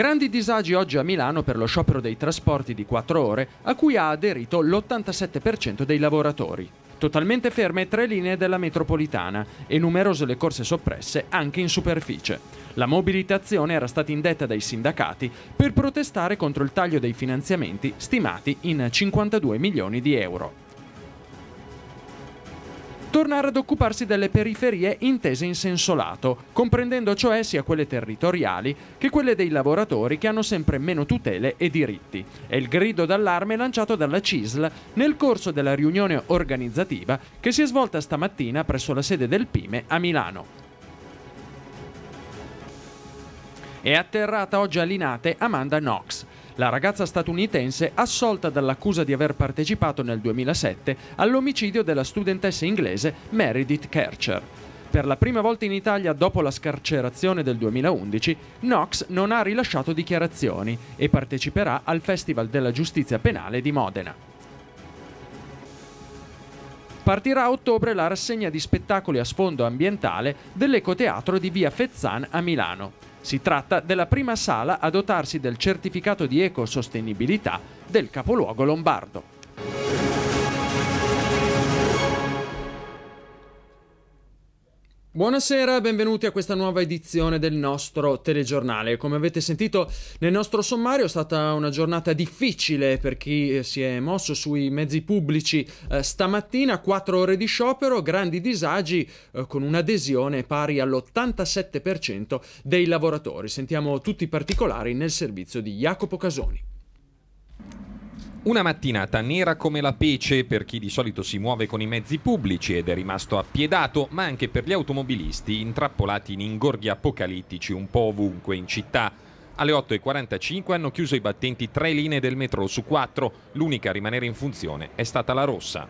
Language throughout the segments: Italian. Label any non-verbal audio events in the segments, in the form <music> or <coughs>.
Grandi disagi oggi a Milano per lo sciopero dei trasporti di 4 ore a cui ha aderito l'87% dei lavoratori. Totalmente ferme tre linee della metropolitana e numerose le corse soppresse anche in superficie. La mobilitazione era stata indetta dai sindacati per protestare contro il taglio dei finanziamenti stimati in 52 milioni di euro tornare ad occuparsi delle periferie intese in senso lato, comprendendo cioè sia quelle territoriali che quelle dei lavoratori che hanno sempre meno tutele e diritti. È il grido d'allarme lanciato dalla CISL nel corso della riunione organizzativa che si è svolta stamattina presso la sede del Pime a Milano. È atterrata oggi a Linate Amanda Knox, la ragazza statunitense assolta dall'accusa di aver partecipato nel 2007 all'omicidio della studentessa inglese Meredith Kercher. Per la prima volta in Italia dopo la scarcerazione del 2011, Knox non ha rilasciato dichiarazioni e parteciperà al Festival della Giustizia Penale di Modena. Partirà a ottobre la rassegna di spettacoli a sfondo ambientale dell'Ecoteatro di Via Fezzan a Milano. Si tratta della prima sala a dotarsi del certificato di ecosostenibilità del capoluogo lombardo. Buonasera, e benvenuti a questa nuova edizione del nostro telegiornale. Come avete sentito nel nostro sommario è stata una giornata difficile per chi eh, si è mosso sui mezzi pubblici eh, stamattina, 4 ore di sciopero, grandi disagi eh, con un'adesione pari all'87% dei lavoratori. Sentiamo tutti i particolari nel servizio di Jacopo Casoni. Una mattinata nera come la pece per chi di solito si muove con i mezzi pubblici ed è rimasto appiedato, ma anche per gli automobilisti intrappolati in ingorghi apocalittici un po' ovunque in città. Alle 8.45 hanno chiuso i battenti tre linee del metro su quattro, l'unica a rimanere in funzione è stata la rossa.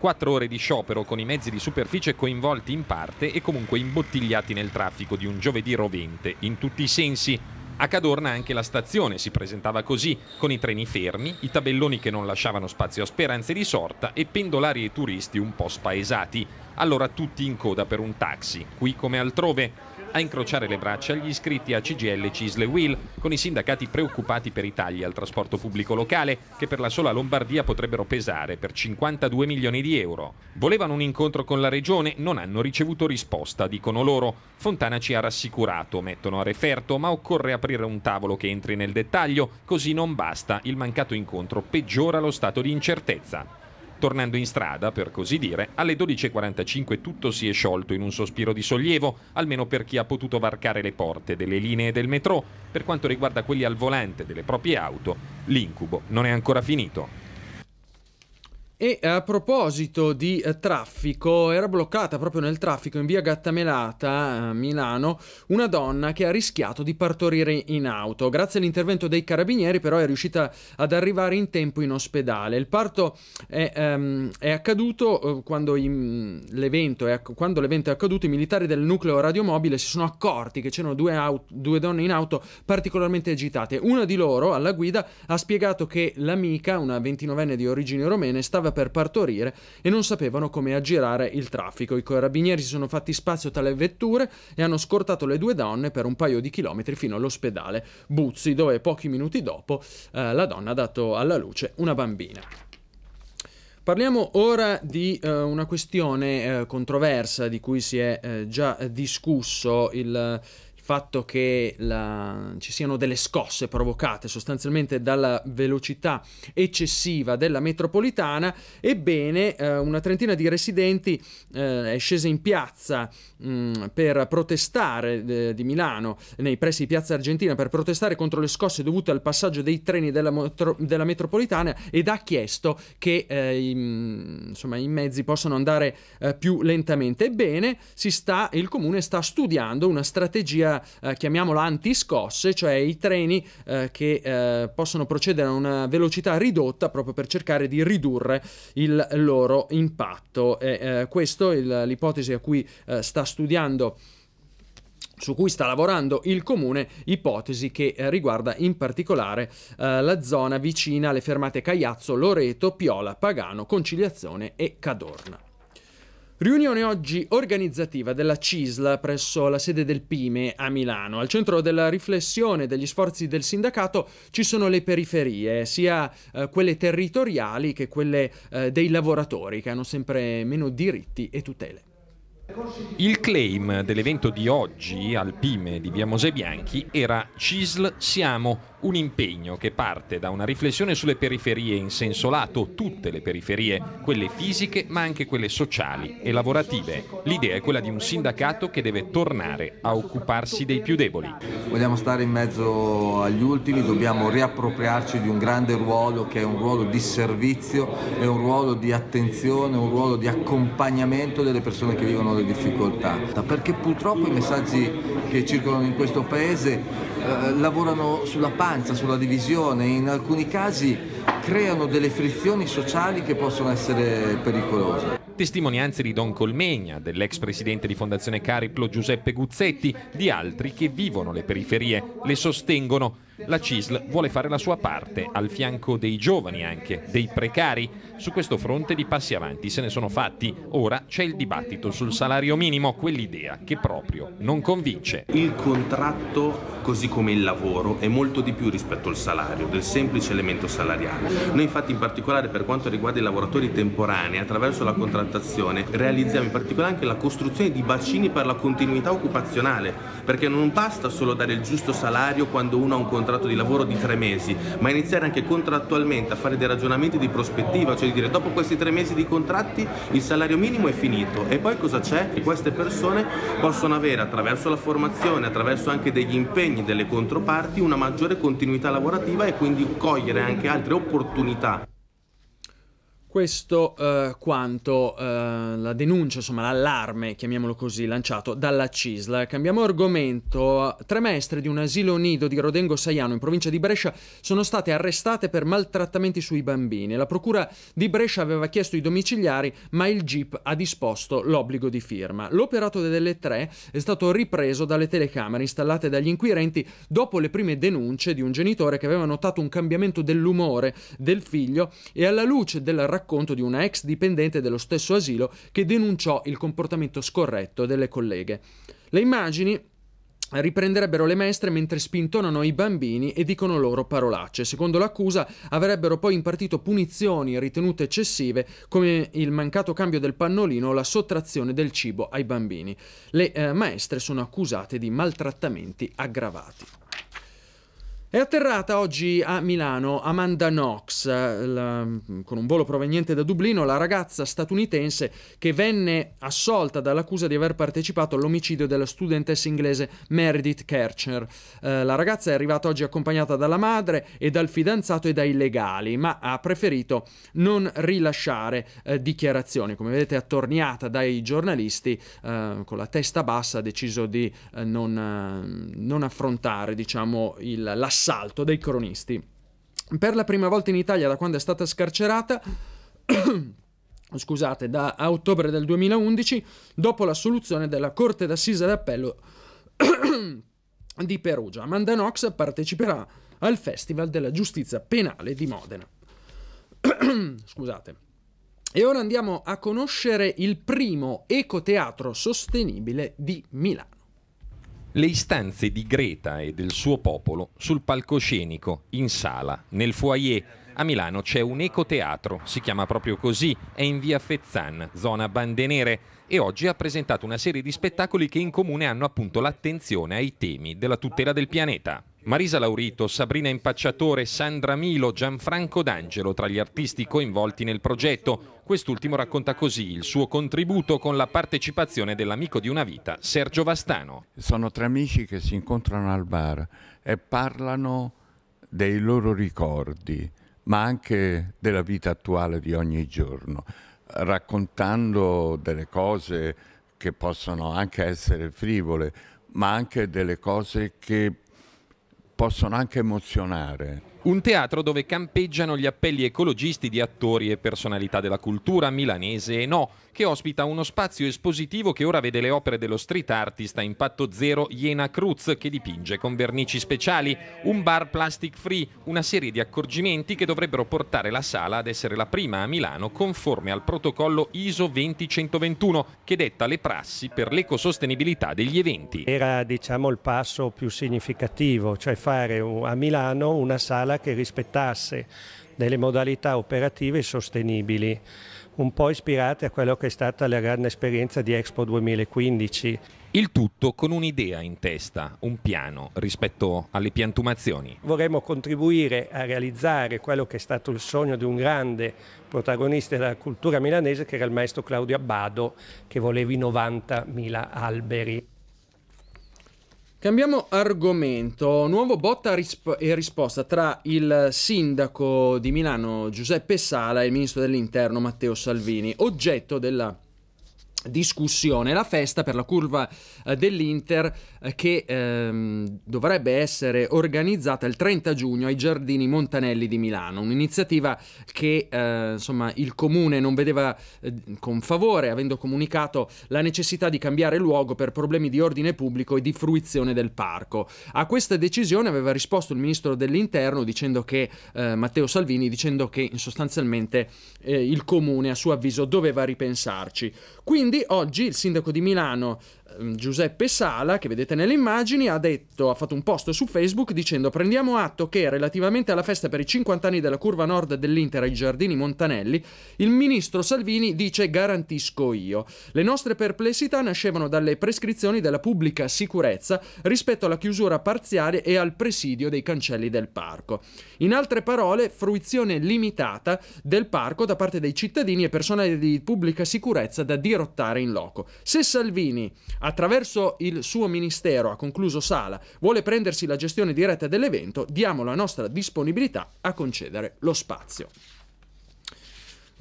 Quattro ore di sciopero con i mezzi di superficie coinvolti in parte e comunque imbottigliati nel traffico di un giovedì rovente, in tutti i sensi, a Cadorna anche la stazione si presentava così, con i treni fermi, i tabelloni che non lasciavano spazio a speranze di sorta e pendolari e turisti un po' spaesati. Allora tutti in coda per un taxi, qui come altrove a incrociare le braccia gli iscritti a CGL Cisle Will, con i sindacati preoccupati per i tagli al trasporto pubblico locale, che per la sola Lombardia potrebbero pesare per 52 milioni di euro. Volevano un incontro con la regione, non hanno ricevuto risposta, dicono loro. Fontana ci ha rassicurato, mettono a referto, ma occorre aprire un tavolo che entri nel dettaglio, così non basta, il mancato incontro peggiora lo stato di incertezza tornando in strada, per così dire, alle 12.45 tutto si è sciolto in un sospiro di sollievo, almeno per chi ha potuto varcare le porte delle linee del metro. Per quanto riguarda quelli al volante delle proprie auto, l'incubo non è ancora finito. E a proposito di eh, traffico, era bloccata proprio nel traffico in via Gattamelata eh, a Milano una donna che ha rischiato di partorire in auto. Grazie all'intervento dei carabinieri però è riuscita ad arrivare in tempo in ospedale. Il parto è, um, è accaduto eh, quando, in, mm, l'evento è, quando, l'evento è, accaduto i militari del nucleo radiomobile si sono accorti che c'erano due, auto, due donne in auto particolarmente agitate. Una di loro alla guida ha spiegato che l'amica, una 29enne di origini romene, stava per partorire e non sapevano come aggirare il traffico. I carabinieri si sono fatti spazio tra le vetture e hanno scortato le due donne per un paio di chilometri fino all'ospedale Buzzi, dove pochi minuti dopo eh, la donna ha dato alla luce una bambina. Parliamo ora di eh, una questione eh, controversa di cui si è eh, già discusso. Il fatto che la... ci siano delle scosse provocate sostanzialmente dalla velocità eccessiva della metropolitana, ebbene eh, una trentina di residenti eh, è scesa in piazza mh, mm, per protestare eh, di Milano, nei pressi di Piazza Argentina, per protestare contro le scosse dovute al passaggio dei treni della, motro... della metropolitana ed ha chiesto che eh, i, mm, insomma, i, mezzi possano andare eh, più lentamente. Ebbene, sta, il comune sta studiando una strategia eh, chiamiamola antiscosse, cioè i treni eh, che eh, possono procedere a una velocità ridotta proprio per cercare di ridurre il loro impatto. E, eh, questo è l'ipotesi a cui eh, sta studiando su cui sta lavorando il comune, ipotesi che eh, riguarda in particolare eh, la zona vicina alle fermate Cagliazzo, Loreto, Piola, Pagano, Conciliazione e Cadorna. Riunione oggi organizzativa della CISL presso la sede del PIME a Milano. Al centro della riflessione degli sforzi del sindacato ci sono le periferie, sia eh, quelle territoriali che quelle eh, dei lavoratori che hanno sempre meno diritti e tutele. Il claim dell'evento di oggi al Pime di Via Mosè Bianchi era CISL siamo, un impegno che parte da una riflessione sulle periferie in senso lato, tutte le periferie, quelle fisiche ma anche quelle sociali e lavorative. L'idea è quella di un sindacato che deve tornare a occuparsi dei più deboli. Vogliamo stare in mezzo agli ultimi, dobbiamo riappropriarci di un grande ruolo che è un ruolo di servizio, è un ruolo di attenzione, un ruolo di accompagnamento delle persone che vivono abbiamo le difficoltà, perché purtroppo i messaggi che circolano in questo Paese eh, lavorano sulla panza, sulla divisione, in alcuni casi creano delle frizioni sociali che possono essere pericolose testimonianze di Don Colmegna, dell'ex presidente di Fondazione Cariplo Giuseppe Guzzetti, di altri che vivono le periferie, le sostengono. La CISL vuole fare la sua parte, al fianco dei giovani anche, dei precari. Su questo fronte di passi avanti se ne sono fatti. Ora c'è il dibattito sul salario minimo, quell'idea che proprio non convince. Il contratto, così come il lavoro, è molto di più rispetto al salario, del semplice elemento salariale. Noi infatti in particolare per quanto riguarda i lavoratori temporanei, attraverso la contrattazione contrattazione. Realizziamo in particolare anche la costruzione di bacini per la continuità occupazionale, perché non basta solo dare il giusto salario quando uno ha un contratto di lavoro di tre mesi, ma iniziare anche contrattualmente a fare dei ragionamenti di prospettiva, cioè di dire dopo questi tre mesi di contratti il salario minimo è finito e poi cosa c'è? Che queste persone possono avere attraverso la formazione, attraverso anche degli impegni delle controparti, una maggiore continuità lavorativa e quindi cogliere anche altre opportunità questo eh, quanto eh, la denuncia, insomma l'allarme, chiamiamolo così, lanciato dalla CISL. Cambiamo argomento. Tre maestre di un asilo nido di Rodengo Saiano in provincia di Brescia sono state arrestate per maltrattamenti sui bambini. La procura di Brescia aveva chiesto i domiciliari, ma il GIP ha disposto l'obbligo di firma. L'operato delle tre è stato ripreso dalle telecamere installate dagli inquirenti dopo le prime denunce di un genitore che aveva notato un cambiamento dell'umore del figlio e alla luce della raccolta racconto di una ex dipendente dello stesso asilo che denunciò il comportamento scorretto delle colleghe. Le immagini riprenderebbero le maestre mentre spintonano i bambini e dicono loro parolacce. Secondo l'accusa avrebbero poi impartito punizioni ritenute eccessive come il mancato cambio del pannolino o la sottrazione del cibo ai bambini. Le eh, maestre sono accusate di maltrattamenti aggravati. È atterrata oggi a Milano Amanda Knox, la, con un volo proveniente da Dublino, la ragazza statunitense che venne assolta dall'accusa di aver partecipato all'omicidio della studentessa inglese Meredith Kercher. Eh, la ragazza è arrivata oggi accompagnata dalla madre e dal fidanzato e dai legali, ma ha preferito non rilasciare eh, dichiarazioni. Come vedete, attorniata dai giornalisti, eh, con la testa bassa ha deciso di eh, non, eh, non affrontare diciamo, il, l'assalto assalto dei cronisti. Per la prima volta in Italia da quando è stata scarcerata, <coughs> scusate, da ottobre del 2011, dopo l'assoluzione della Corte d'Assise d'Appello <coughs> di Perugia, Amanda Knox parteciperà al Festival della Giustizia Penale di Modena. <coughs> scusate. E ora andiamo a conoscere il primo ecoteatro sostenibile di Milano le istanze di Greta e del suo popolo sul palcoscenico, in sala, nel foyer. A Milano c'è un ecoteatro, si chiama proprio così, è in via Fezzan, zona Bande Nere, e oggi ha presentato una serie di spettacoli che in comune hanno appunto l'attenzione ai temi della tutela del pianeta. Marisa Laurito, Sabrina Impacciatore, Sandra Milo, Gianfranco D'Angelo tra gli artisti coinvolti nel progetto. Quest'ultimo racconta così il suo contributo con la partecipazione dell'amico di una vita, Sergio Vastano. Sono tre amici che si incontrano al bar e parlano dei loro ricordi, ma anche della vita attuale di ogni giorno, raccontando delle cose che possono anche essere frivole, ma anche delle cose che possono anche emozionare. Un teatro dove campeggiano gli appelli ecologisti di attori e personalità della cultura milanese e no, che ospita uno spazio espositivo che ora vede le opere dello street artist a impatto zero Iena Cruz che dipinge con vernici speciali, un bar plastic free, una serie di accorgimenti che dovrebbero portare la sala ad essere la prima a Milano conforme al protocollo ISO 20121 che detta le prassi per l'ecosostenibilità degli eventi. Era diciamo il passo più significativo, cioè fare uh, a Milano una sala scuola che rispettasse delle modalità operative sostenibili, un po' ispirate a quello che è stata la grande esperienza di Expo 2015. Il tutto con un'idea in testa, un piano rispetto alle piantumazioni. Vorremmo contribuire a realizzare quello che è stato il sogno di un grande protagonista della cultura milanese che era il maestro Claudio Abbado che voleva i 90.000 alberi. Cambiamo argomento, nuovo botta risp- e risposta tra il sindaco di Milano Giuseppe Sala e il ministro dell'interno Matteo Salvini, oggetto della discussione la festa per la curva eh, dell'Inter eh, che ehm, dovrebbe essere organizzata il 30 giugno ai Giardini Montanelli di Milano, un'iniziativa che eh, insomma, il comune non vedeva eh, con favore avendo comunicato la necessità di cambiare luogo per problemi di ordine pubblico e di fruizione del parco. A questa decisione aveva risposto il ministro dell'Interno dicendo che eh, Matteo Salvini dicendo che sostanzialmente eh, il comune a suo avviso doveva ripensarci. Quindi quindi oggi il sindaco di Milano Ehm, Giuseppe Sala, che vedete nelle immagini, ha, detto, ha fatto un post su Facebook dicendo prendiamo atto che relativamente alla festa per i 50 anni della curva nord dell'Inter ai giardini Montanelli, il ministro Salvini dice garantisco io. Le nostre perplessità nascevano dalle prescrizioni della pubblica sicurezza rispetto alla chiusura parziale e al presidio dei cancelli del parco. In altre parole, fruizione limitata del parco da parte dei cittadini e personale di pubblica sicurezza da dirottare in loco. Se Salvini Attraverso il suo ministero, ha concluso Sala, vuole prendersi la gestione diretta dell'evento, diamo la nostra disponibilità a concedere lo spazio.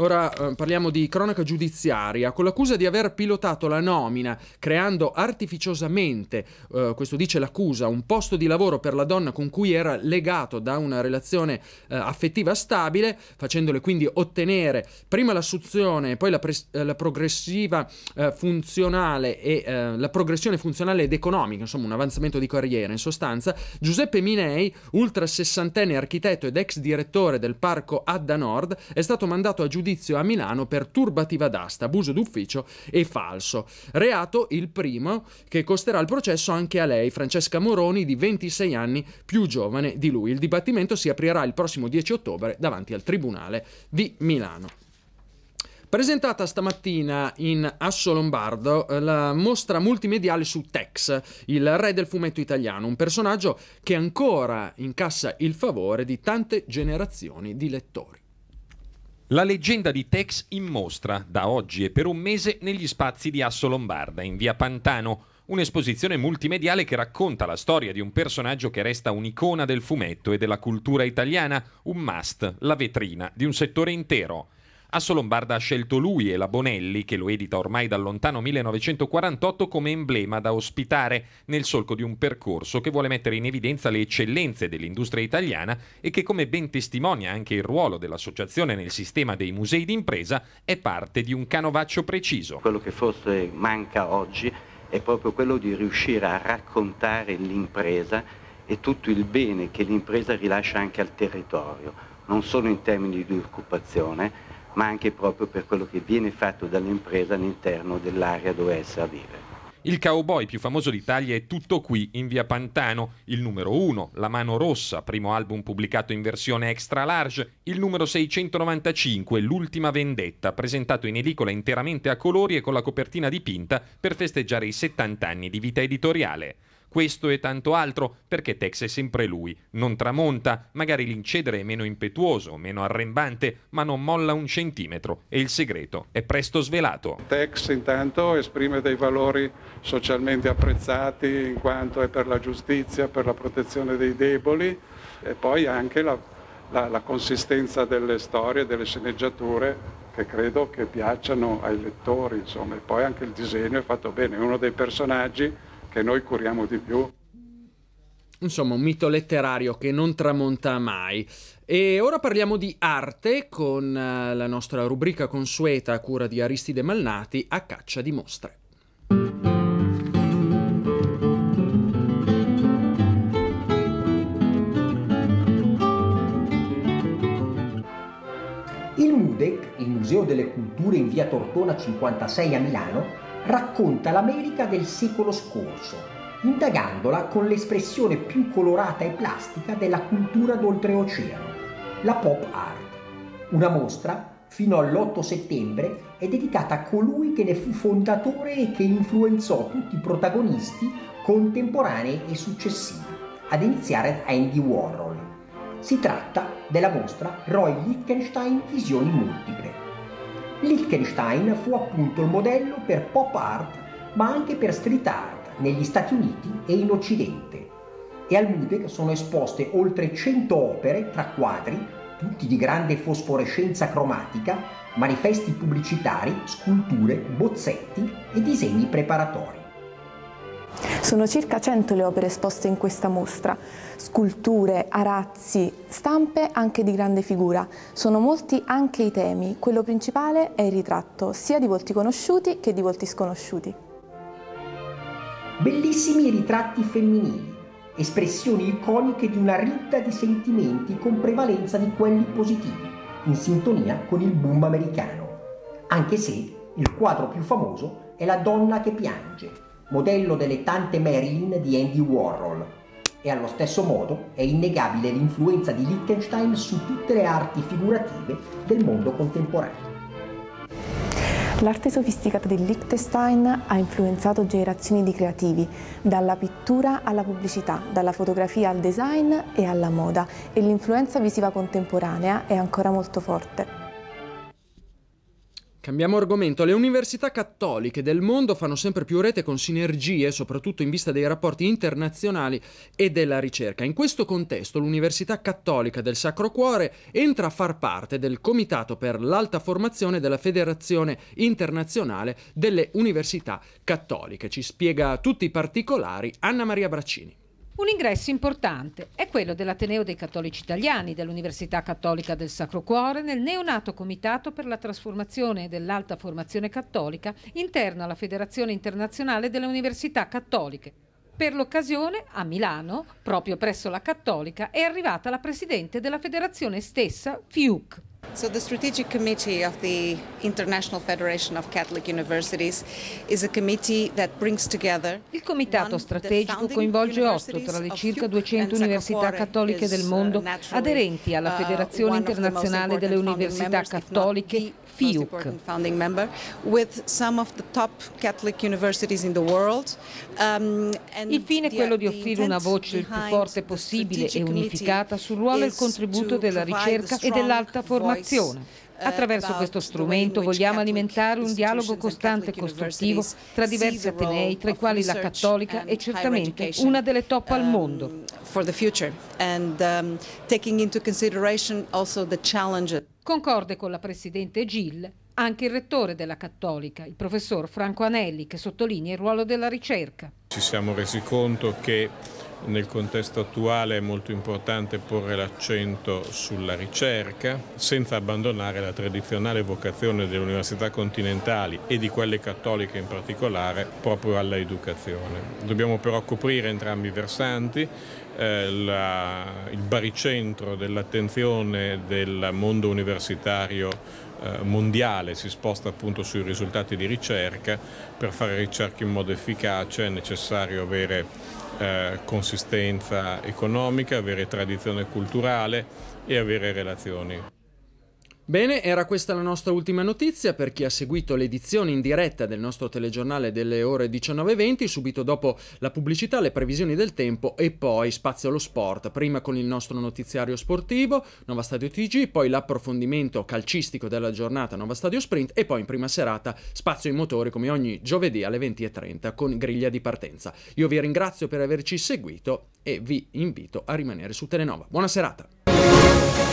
Ora eh, parliamo di cronaca giudiziaria, con l'accusa di aver pilotato la nomina, creando artificiosamente, eh, questo dice l'accusa, un posto di lavoro per la donna con cui era legato da una relazione eh, affettiva stabile, facendole quindi ottenere prima l'assunzione e poi la, pres- eh, la progressiva eh, funzionale e eh, la progressione funzionale ed economica, insomma un avanzamento di carriera in sostanza, Giuseppe Minei, ultra sessantenne architetto ed ex direttore del parco Adda Nord, è stato mandato a giudizio giudizio a Milano per turbativa d'asta, abuso d'ufficio e falso. Reato il primo che costerà il processo anche a lei, Francesca Moroni, di 26 anni, più giovane di lui. Il dibattimento si aprirà il prossimo 10 ottobre davanti al Tribunale di Milano. Presentata stamattina in Asso Lombardo eh, la mostra multimediale su Tex, il re del fumetto italiano, un personaggio che ancora incassa il favore di tante generazioni di lettori. La leggenda di Tex in mostra da oggi e per un mese negli spazi di Asso Lombarda, in via Pantano, un'esposizione multimediale che racconta la storia di un personaggio che resta un'icona del fumetto e della cultura italiana, un must, la vetrina di un settore intero. Asso Lombarda ha scelto lui e la Bonelli, che lo edita ormai dal lontano 1948, come emblema da ospitare nel solco di un percorso che vuole mettere in evidenza le eccellenze dell'industria italiana e che, come ben testimonia anche il ruolo dell'associazione nel sistema dei musei d'impresa, è parte di un canovaccio preciso. Quello che forse manca oggi è proprio quello di riuscire a raccontare l'impresa e tutto il bene che l'impresa rilascia anche al territorio, non solo in termini di occupazione, ma anche proprio per quello che viene fatto dall'impresa all'interno dell'area dove essa vive. Il cowboy più famoso d'Italia è tutto qui, in via Pantano. Il numero 1, La mano rossa, primo album pubblicato in versione extra large. Il numero 695, L'ultima vendetta, presentato in edicola interamente a colori e con la copertina dipinta per festeggiare i 70 anni di vita editoriale questo e tanto altro, perché Tex è sempre lui, non tramonta, magari l'incedere è meno impetuoso, meno arrembante, ma non molla un centimetro e il segreto è presto svelato. Tex intanto esprime dei valori socialmente apprezzati in quanto è per la giustizia, per la protezione dei deboli e poi anche la, la, la consistenza delle storie, delle sceneggiature che credo che piacciono ai lettori, insomma, e poi anche il disegno è fatto bene, uno dei personaggi che noi curiamo di più. Insomma, un mito letterario che non tramonta mai. E ora parliamo di arte con eh, la nostra rubrica consueta a cura di Aristide Malnati a caccia di mostre. Il MUDEC, il Museo delle Culture in via Tortona 56 a Milano, racconta l'America del secolo scorso, indagandola con l'espressione più colorata e plastica della cultura d'oltreoceano, la pop art. Una mostra, fino all'8 settembre, è dedicata a colui che ne fu fondatore e che influenzò tutti i protagonisti contemporanei e successivi, ad iniziare Andy Warhol. Si tratta della mostra Roy Lichtenstein Visioni Multiple, Liechtenstein fu appunto il modello per pop art, ma anche per street art negli Stati Uniti e in Occidente. E al MUDEC sono esposte oltre 100 opere tra quadri, tutti di grande fosforescenza cromatica, manifesti pubblicitari, sculture, bozzetti e disegni preparatori. Sono circa 100 le opere esposte in questa mostra, sculture, arazzi, stampe anche di grande figura. Sono molti anche i temi, quello principale è il ritratto, sia di volti conosciuti che di volti sconosciuti. Bellissimi ritratti femminili, espressioni iconiche di una ritta di sentimenti con prevalenza di quelli positivi, in sintonia con il boom americano, anche se il quadro più famoso è La donna che piange, modello delle tante Marilyn di Andy Warhol, e allo stesso modo è innegabile l'influenza di Liechtenstein su tutte le arti figurative del mondo contemporaneo. L'arte sofisticata di Liechtenstein ha influenzato generazioni di creativi, dalla pittura alla pubblicità, dalla fotografia al design e alla moda, e l'influenza visiva contemporanea è ancora molto forte. Cambiamo argomento. Le università cattoliche del mondo fanno sempre più rete con sinergie, soprattutto in vista dei rapporti internazionali e della ricerca. In questo contesto, l'Università Cattolica del Sacro Cuore entra a far parte del Comitato per l'Alta Formazione della Federazione Internazionale delle Università Cattoliche. Ci spiega tutti i particolari Anna Maria Braccini. Un ingresso importante è quello dell'Ateneo dei Cattolici Italiani dell'Università Cattolica del Sacro Cuore nel neonato Comitato per la trasformazione dell'alta formazione cattolica interno alla Federazione Internazionale delle Università Cattoliche per l'occasione, a Milano, proprio presso la Cattolica, è arrivata la presidente della federazione stessa, FIUC. So the Strategic Committee of the International Federation of Catholic Universities is a committee that brings together Il comitato strategico coinvolge otto tra le circa 200 università cattoliche del uh, mondo aderenti alla uh, Federazione Internazionale delle Università Cattoliche FIUC. founding member with some of the top Catholic universities um, Il fine è quello di offrire una voce il più forte possibile e unificata sul ruolo e il contributo della ricerca e dell'alta formazione eh, Attraverso questo strumento vogliamo alimentare un dialogo costante e costruttivo tra diversi atenei, tra i quali la Cattolica è certamente una delle top al um, mondo. Um, Concorde con la Presidente Gill anche il rettore della Cattolica, il professor Franco Anelli, che sottolinea il ruolo della ricerca. Ci siamo resi conto che nel contesto attuale è molto importante porre l'accento sulla ricerca, senza abbandonare la tradizionale vocazione delle università continentali e di quelle cattoliche in particolare proprio alla educazione. Dobbiamo però coprire entrambi i versanti, eh, la, il baricentro dell'attenzione del mondo universitario eh, mondiale si sposta appunto sui risultati di ricerca, per fare ricerca in modo efficace è necessario avere eh, consistenza economica, avere tradizione culturale e avere relazioni. Bene, era questa la nostra ultima notizia per chi ha seguito l'edizione in diretta del nostro telegiornale delle ore 19.20, subito dopo la pubblicità, le previsioni del tempo e poi spazio allo sport, prima con il nostro notiziario sportivo, Nova Stadio TG, poi l'approfondimento calcistico della giornata Nova Stadio Sprint e poi in prima serata spazio ai motori come ogni giovedì alle 20.30 con griglia di partenza. Io vi ringrazio per averci seguito e vi invito a rimanere su Telenova. Buona serata!